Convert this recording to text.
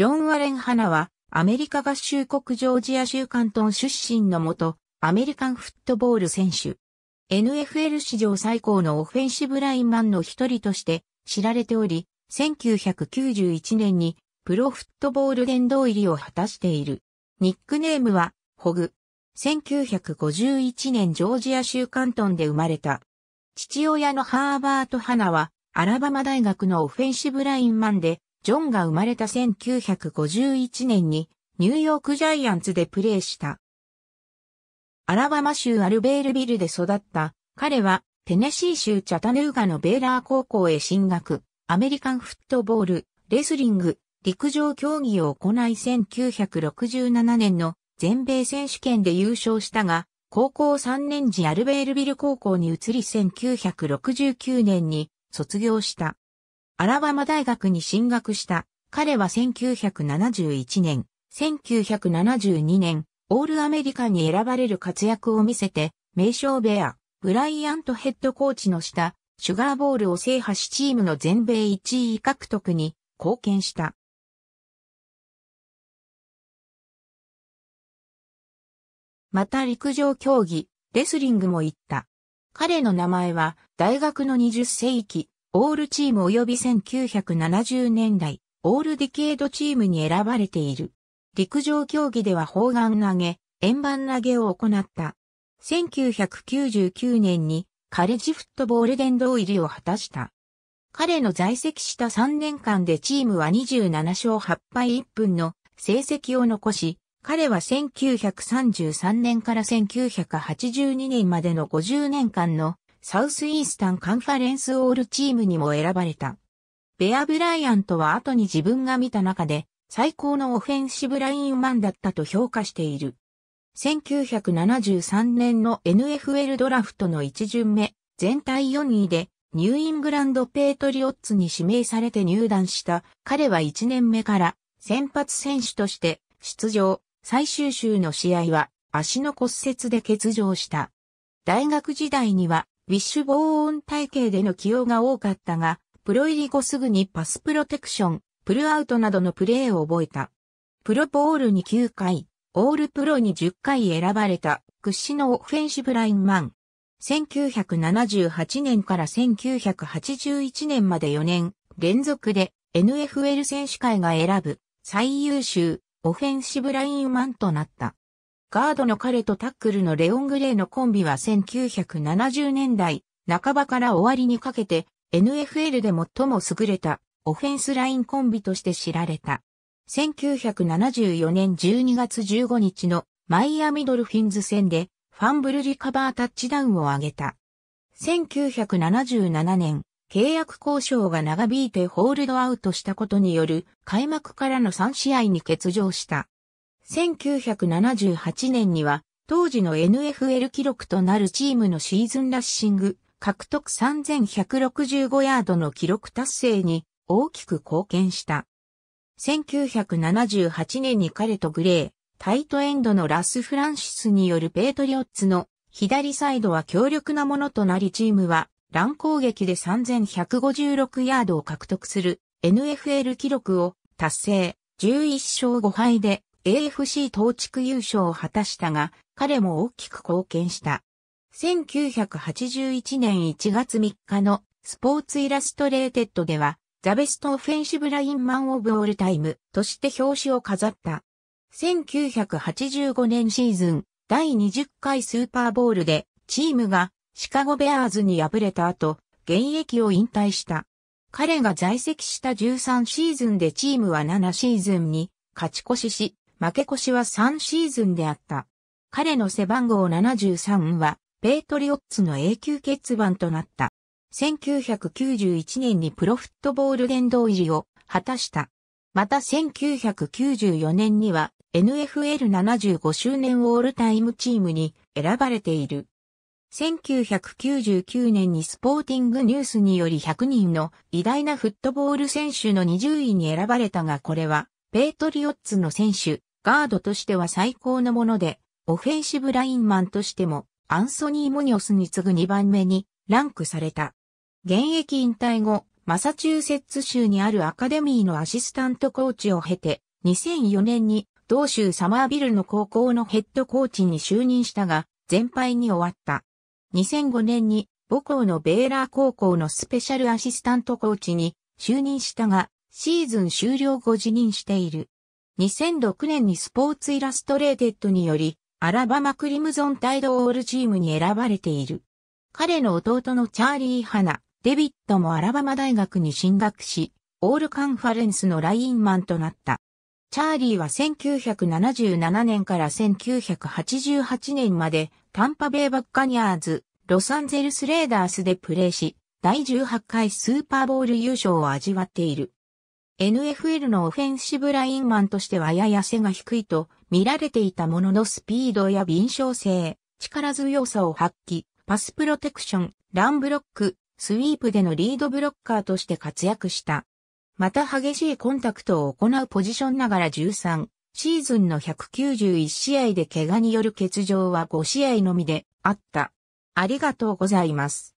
ジョン・ワレン・ハナは、アメリカ合衆国ジョージア州関東出身のもと、アメリカンフットボール選手。NFL 史上最高のオフェンシブラインマンの一人として知られており、1991年にプロフットボール殿堂入りを果たしている。ニックネームは、ホグ。1951年ジョージア州関東で生まれた。父親のハーバート・ハナは、アラバマ大学のオフェンシブラインマンで、ジョンが生まれた1951年にニューヨークジャイアンツでプレーした。アラバマ州アルベールビルで育った彼はテネシー州チャタヌーガのベーラー高校へ進学、アメリカンフットボール、レスリング、陸上競技を行い1967年の全米選手権で優勝したが、高校3年時アルベールビル高校に移り1969年に卒業した。アラバマ大学に進学した。彼は1971年、1972年、オールアメリカに選ばれる活躍を見せて、名称ベア、ブライアントヘッドコーチの下、シュガーボールを制覇しチームの全米1位獲得に貢献した。また陸上競技、レスリングも行った。彼の名前は大学の20世紀オールチーム及び1970年代、オールディケードチームに選ばれている。陸上競技では砲丸投げ、円盤投げを行った。1999年にカレッジフットボール殿堂入りを果たした。彼の在籍した3年間でチームは27勝8敗1分の成績を残し、彼は1933年から1982年までの50年間のサウスイースタンカンファレンスオールチームにも選ばれた。ベア・ブライアントは後に自分が見た中で最高のオフェンシブラインマンだったと評価している。1973年の NFL ドラフトの1巡目、全体4位でニューイングランドペートリオッツに指名されて入団した彼は1年目から先発選手として出場、最終週の試合は足の骨折で欠場した。大学時代にはウィッシュ防音体系での起用が多かったが、プロ入り後すぐにパスプロテクション、プルアウトなどのプレーを覚えた。プロボールに9回、オールプロに10回選ばれた屈指のオフェンシブラインマン。1978年から1981年まで4年連続で NFL 選手会が選ぶ最優秀オフェンシブラインマンとなった。ガードの彼とタックルのレオン・グレイのコンビは1970年代半ばから終わりにかけて NFL で最も優れたオフェンスラインコンビとして知られた。1974年12月15日のマイアミドルフィンズ戦でファンブルリカバータッチダウンを上げた。1977年、契約交渉が長引いてホールドアウトしたことによる開幕からの3試合に欠場した。1978年には、当時の NFL 記録となるチームのシーズンラッシング、獲得3165ヤードの記録達成に大きく貢献した。1978年に彼とグレー、タイトエンドのラス・フランシスによるペイトリオッツの左サイドは強力なものとなりチームは乱攻撃で3156ヤードを獲得する NFL 記録を達成11勝5敗で AFC 東地区優勝を果たしたが、彼も大きく貢献した。1981年1月3日のスポーツイラストレーテッドでは、ザベストオフェンシブラインマンオブオールタイムとして表紙を飾った。1985年シーズン第20回スーパーボールでチームがシカゴベアーズに敗れた後、現役を引退した。彼が在籍した13シーズンでチームは7シーズンに勝ち越しし、負け越しは3シーズンであった。彼の背番号73は、ペイトリオッツの永久欠番となった。1991年にプロフットボール殿堂入りを果たした。また1994年には NFL75 周年オールタイムチームに選ばれている。1999年にスポーティングニュースにより100人の偉大なフットボール選手の20位に選ばれたがこれは、ペイトリオッツの選手ガードとしては最高のもので、オフェンシブラインマンとしても、アンソニー・モニオスに次ぐ2番目にランクされた。現役引退後、マサチューセッツ州にあるアカデミーのアシスタントコーチを経て、2004年に同州サマービルの高校のヘッドコーチに就任したが、全敗に終わった。2005年に母校のベーラー高校のスペシャルアシスタントコーチに就任したが、シーズン終了後辞任している。2006年にスポーツイラストレーテッドにより、アラバマクリムゾンタイドオールチームに選ばれている。彼の弟のチャーリー・ハナ、デビットもアラバマ大学に進学し、オールカンファレンスのラインマンとなった。チャーリーは1977年から1988年までタンパベイバッカニャーズ、ロサンゼルスレーダースでプレーし、第18回スーパーボール優勝を味わっている。NFL のオフェンシブラインマンとしてはやや背が低いと見られていたもののスピードや敏捷性、力強さを発揮、パスプロテクション、ランブロック、スイープでのリードブロッカーとして活躍した。また激しいコンタクトを行うポジションながら13、シーズンの191試合で怪我による欠場は5試合のみであった。ありがとうございます。